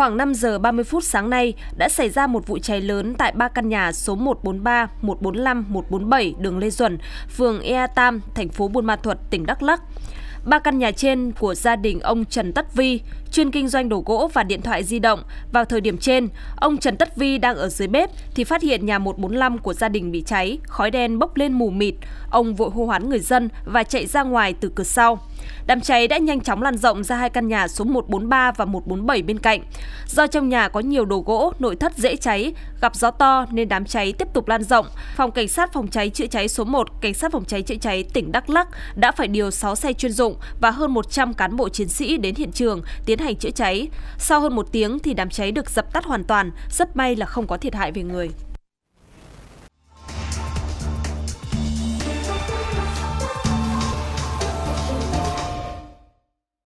Khoảng 5 giờ 30 phút sáng nay đã xảy ra một vụ cháy lớn tại ba căn nhà số 143, 145, 147 đường Lê Duẩn, phường Ea Tam, thành phố Buôn Ma Thuật, tỉnh Đắk Lắk. Ba căn nhà trên của gia đình ông Trần Tất Vi, chuyên kinh doanh đồ gỗ và điện thoại di động. Vào thời điểm trên, ông Trần Tất Vi đang ở dưới bếp thì phát hiện nhà 145 của gia đình bị cháy, khói đen bốc lên mù mịt. Ông vội hô hoán người dân và chạy ra ngoài từ cửa sau. Đám cháy đã nhanh chóng lan rộng ra hai căn nhà số 143 và 147 bên cạnh. Do trong nhà có nhiều đồ gỗ, nội thất dễ cháy, gặp gió to nên đám cháy tiếp tục lan rộng. Phòng cảnh sát phòng cháy chữa cháy số 1, cảnh sát phòng cháy chữa cháy tỉnh Đắk lắc đã phải điều 6 xe chuyên dụng và hơn 100 cán bộ chiến sĩ đến hiện trường tiến hành chữa cháy. Sau hơn một tiếng thì đám cháy được dập tắt hoàn toàn, rất may là không có thiệt hại về người.